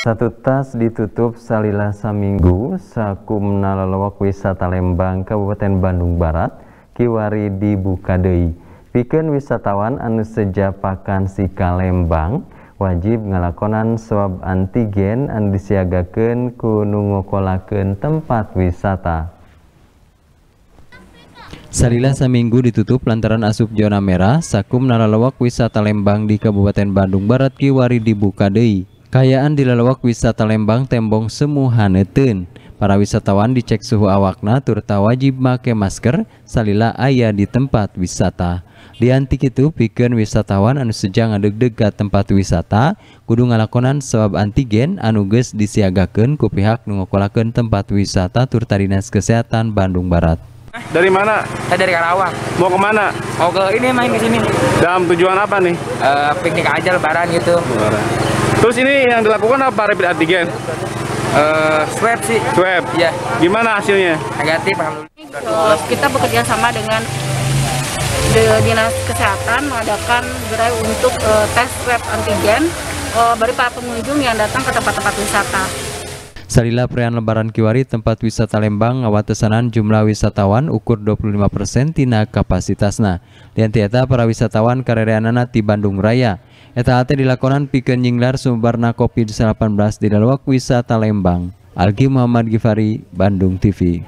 Satu tas ditutup salila saminggu sakumna lawak wisata Lembang Kabupaten Bandung Barat kiwari dibuka deui. Pikeun wisatawan anu sejapakan si Lembang wajib ngalakonan swab antigen anu disiagakeun ku nungokolakeun tempat wisata. Salila seminggu ditutup lantaran asup zona merah, sakum nalalawak wisata Lembang di Kabupaten Bandung Barat kiwari dibuka deui. Kayaan di lelawak wisata Lembang tembong semu haneteun. Para wisatawan dicek suhu awakna turta wajib make masker salila ayah di tempat wisata. Di antik itu pikeun wisatawan anu sejang ngadegdeg ka tempat wisata kudu ngalakonan sebab antigen anu geus disiagakeun ku pihak nu tempat wisata turta Dinas Kesehatan Bandung Barat. Dari mana? Saya eh, dari Karawang. Mau kemana? Mau ke ini main ke sini. Dalam tujuan apa nih? Uh, piknik aja lebaran gitu. Lebaran. Terus ini yang dilakukan apa rapid antigen? Uh, swab sih. Swab. Iya. Gimana hasilnya? Negatif alhamdulillah. Kita bekerja sama dengan Dinas Kesehatan mengadakan gerai untuk uh, tes swab antigen uh, bagi para pengunjung yang datang ke tempat-tempat wisata. Salila perayaan Lebaran Kiwari tempat wisata Lembang awatesanan jumlah wisatawan ukur 25% tina kapasitasna. Dan ternyata para wisatawan karereanana di Bandung Raya. Eta hati dilakonan pikeun nyinglar sumbarna COVID-19 di dalam Wisata Lembang. Algi Muhammad Gifari, Bandung TV.